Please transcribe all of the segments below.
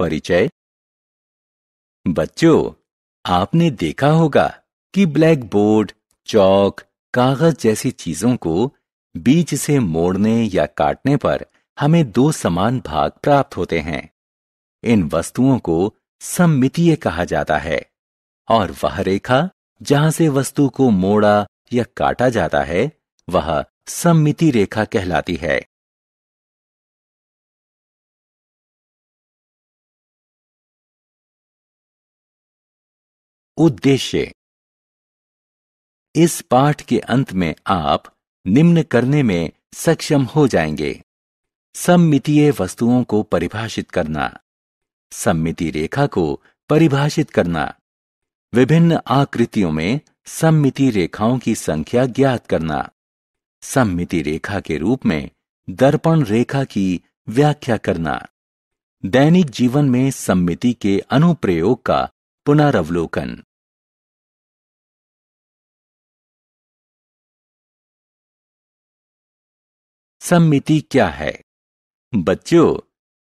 परिचय बच्चों आपने देखा होगा कि ब्लैक बोर्ड चौक कागज जैसी चीजों को बीच से मोड़ने या काटने पर हमें दो समान भाग प्राप्त होते हैं इन वस्तुओं को सम्मितीय कहा जाता है और वह रेखा जहां से वस्तु को मोड़ा या काटा जाता है वह सम्मिति रेखा कहलाती है उद्देश्य इस पाठ के अंत में आप निम्न करने में सक्षम हो जाएंगे सममितीय वस्तुओं को परिभाषित करना सम्मिति रेखा को परिभाषित करना विभिन्न आकृतियों में सम्मिति रेखाओं की संख्या ज्ञात करना सम्मिति रेखा के रूप में दर्पण रेखा की व्याख्या करना दैनिक जीवन में सम्मिति के अनुप्रयोग का पुनरावलोकन सम्मिति क्या है बच्चों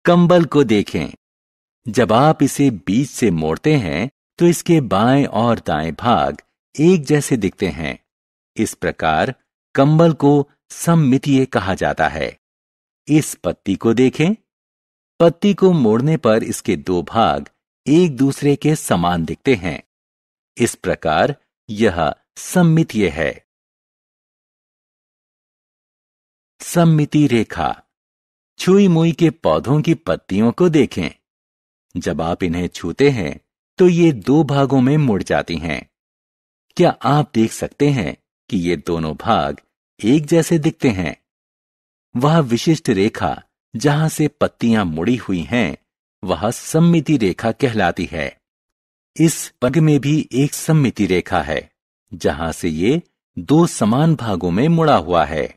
कंबल को देखें जब आप इसे बीच से मोड़ते हैं तो इसके बाएं और दाएं भाग एक जैसे दिखते हैं इस प्रकार कंबल को सम्मितीय कहा जाता है इस पत्ती को देखें पत्ती को मोड़ने पर इसके दो भाग एक दूसरे के समान दिखते हैं इस प्रकार यह सम्मितीय है सम्मिति रेखा छुई मुई के पौधों की पत्तियों को देखें जब आप इन्हें छूते हैं तो ये दो भागों में मुड़ जाती हैं क्या आप देख सकते हैं कि ये दोनों भाग एक जैसे दिखते हैं वह विशिष्ट रेखा जहां से पत्तियां मुड़ी हुई हैं वह सम्मिति रेखा कहलाती है इस पग में भी एक सम्मिति रेखा है जहां से ये दो समान भागों में मुड़ा हुआ है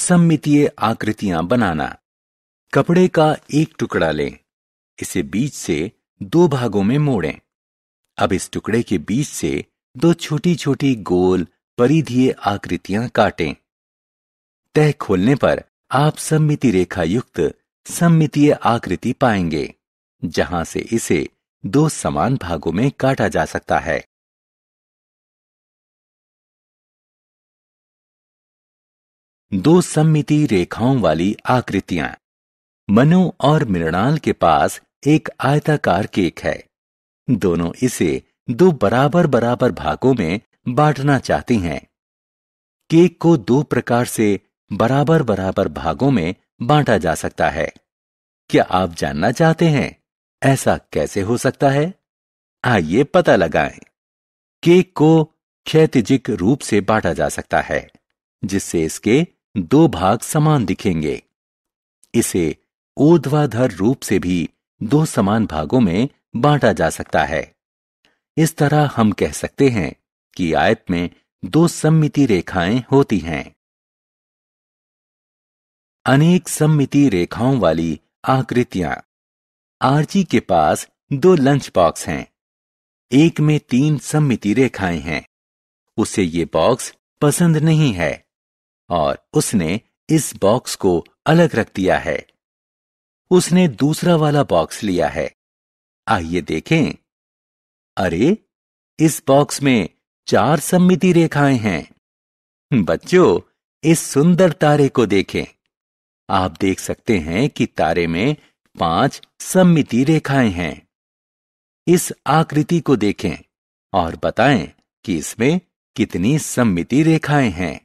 सम्मितीय आकृतियां बनाना कपड़े का एक टुकड़ा लें इसे बीच से दो भागों में मोड़ें अब इस टुकड़े के बीच से दो छोटी छोटी गोल परिधीय आकृतियां काटें तह खोलने पर आप सम्मिति रेखा युक्त सम्मितीय आकृति पाएंगे जहां से इसे दो समान भागों में काटा जा सकता है दो सम्मिति रेखाओं वाली आकृतियां मनु और मृणाल के पास एक आयताकार केक है दोनों इसे दो बराबर बराबर भागों में बांटना चाहती हैं केक को दो प्रकार से बराबर बराबर भागों में बांटा जा सकता है क्या आप जानना चाहते हैं ऐसा कैसे हो सकता है आइए पता लगाएं। केक को क्षैतिजिक रूप से बांटा जा सकता है जिससे इसके दो भाग समान दिखेंगे इसे ऊर्ध्वाधर रूप से भी दो समान भागों में बांटा जा सकता है इस तरह हम कह सकते हैं कि आयत में दो सम्मिति रेखाएं होती हैं अनेक सम्मिति रेखाओं वाली आकृतियां आरजी के पास दो लंच बॉक्स हैं एक में तीन सम्मिति रेखाएं हैं उसे ये बॉक्स पसंद नहीं है और उसने इस बॉक्स को अलग रख दिया है उसने दूसरा वाला बॉक्स लिया है आइए देखें अरे इस बॉक्स में चार सम्मिति रेखाएं हैं बच्चों इस सुंदर तारे को देखें आप देख सकते हैं कि तारे में पांच सम्मिति रेखाएं हैं इस आकृति को देखें और बताएं कि इसमें कितनी सम्मिति रेखाएं हैं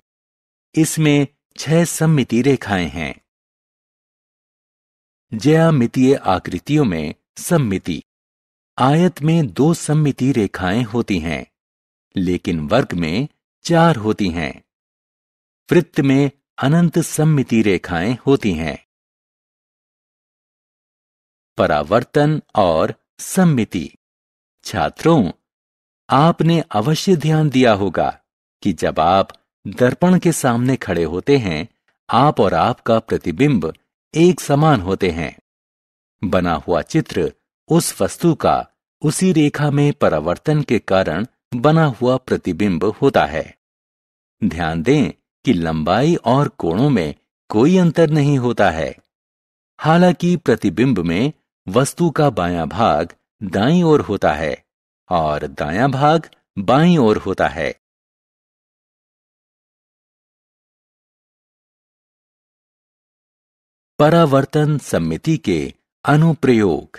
इसमें छह सम्मिति रेखाएं हैं ज्यामितीय आकृतियों में सम्मिति आयत में दो सम्मिति रेखाएं होती हैं लेकिन वर्ग में चार होती हैं वृत्त में अनंत सम्मिति रेखाएं होती हैं परावर्तन और सम्मिति छात्रों आपने अवश्य ध्यान दिया होगा कि जब आप दर्पण के सामने खड़े होते हैं आप और आपका प्रतिबिंब एक समान होते हैं बना हुआ चित्र उस वस्तु का उसी रेखा में परावर्तन के कारण बना हुआ प्रतिबिंब होता है ध्यान दें कि लंबाई और कोणों में कोई अंतर नहीं होता है हालांकि प्रतिबिंब में वस्तु का बायां भाग दाईं ओर होता है और दायां भाग बाईं ओर होता है परावर्तन समिति के अनुप्रयोग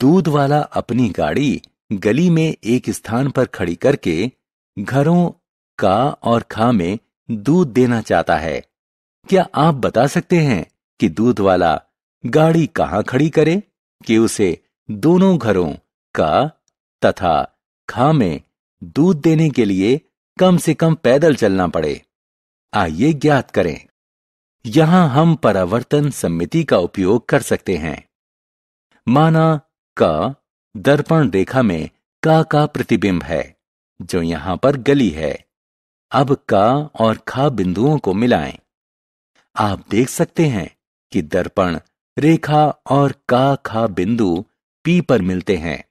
दूध वाला अपनी गाड़ी गली में एक स्थान पर खड़ी करके घरों का और खा में दूध देना चाहता है क्या आप बता सकते हैं कि दूध वाला गाड़ी कहाँ खड़ी करे कि उसे दोनों घरों का तथा खा में दूध देने के लिए कम से कम पैदल चलना पड़े आइए ज्ञात करें यहां हम परावर्तन सम्मिति का उपयोग कर सकते हैं माना का दर्पण रेखा में का का प्रतिबिंब है जो यहां पर गली है अब का और खा बिंदुओं को मिलाएं आप देख सकते हैं कि दर्पण रेखा और का खा बिंदु पी पर मिलते हैं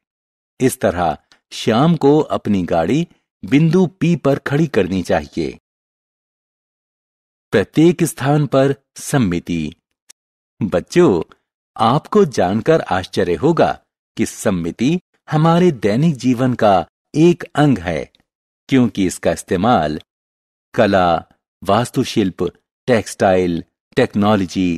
इस तरह श्याम को अपनी गाड़ी बिंदु पी पर खड़ी करनी चाहिए प्रत्येक स्थान पर सम्मिति बच्चों आपको जानकर आश्चर्य होगा कि सम्मिति हमारे दैनिक जीवन का एक अंग है क्योंकि इसका इस्तेमाल कला वास्तुशिल्प टेक्सटाइल टेक्नोलॉजी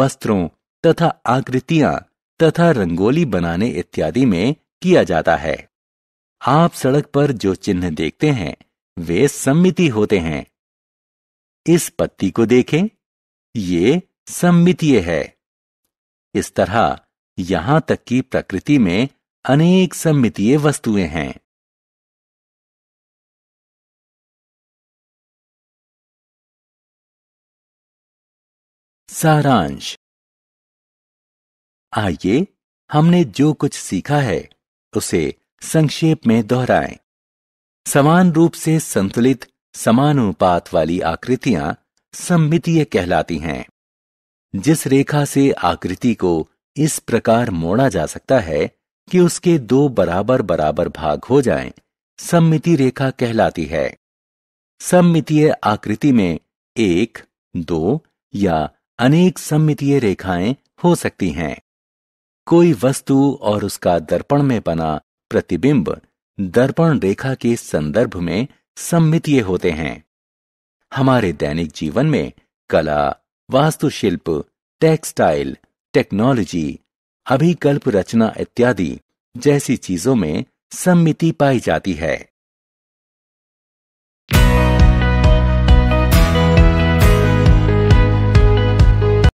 वस्त्रों तथा आकृतियां तथा रंगोली बनाने इत्यादि में किया जाता है आप सड़क पर जो चिन्ह देखते हैं वे सम्मिति होते हैं इस पत्ती को देखें ये सम्मितीय है इस तरह यहां तक कि प्रकृति में अनेक सम्मितीय वस्तुएं हैं सारांश आइए हमने जो कुछ सीखा है उसे संक्षेप में दोहराएं समान रूप से संतुलित समानुपात वाली आकृतियां सम्मितीय कहलाती हैं जिस रेखा से आकृति को इस प्रकार मोड़ा जा सकता है कि उसके दो बराबर बराबर भाग हो जाएं, सम्मिति रेखा कहलाती है सम्मितीय आकृति में एक दो या अनेक सम्मितीय रेखाएं हो सकती हैं कोई वस्तु और उसका दर्पण में बना प्रतिबिंब दर्पण रेखा के संदर्भ में सम्मितीय होते हैं हमारे दैनिक जीवन में कला वास्तुशिल्प टेक्सटाइल टेक्नोलॉजी अभिकल्प रचना इत्यादि जैसी चीजों में सम्मिति पाई जाती है